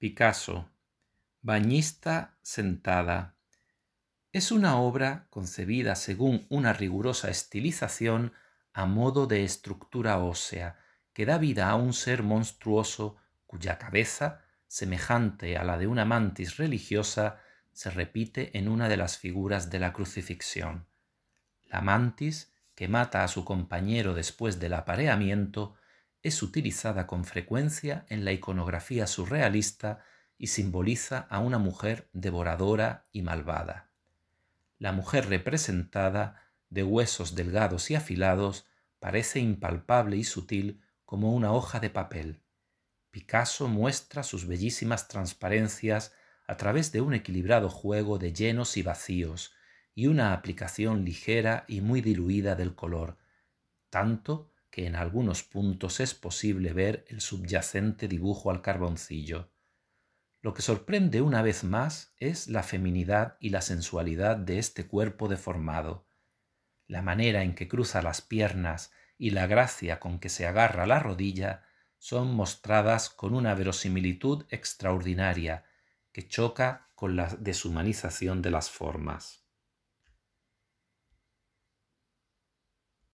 Picasso, Bañista sentada. Es una obra concebida según una rigurosa estilización a modo de estructura ósea, que da vida a un ser monstruoso cuya cabeza, semejante a la de una mantis religiosa, se repite en una de las figuras de la crucifixión. La mantis, que mata a su compañero después del apareamiento, es utilizada con frecuencia en la iconografía surrealista y simboliza a una mujer devoradora y malvada. La mujer representada, de huesos delgados y afilados, parece impalpable y sutil como una hoja de papel. Picasso muestra sus bellísimas transparencias a través de un equilibrado juego de llenos y vacíos y una aplicación ligera y muy diluida del color, tanto que en algunos puntos es posible ver el subyacente dibujo al carboncillo. Lo que sorprende una vez más es la feminidad y la sensualidad de este cuerpo deformado, la manera en que cruza las piernas y la gracia con que se agarra la rodilla son mostradas con una verosimilitud extraordinaria que choca con la deshumanización de las formas.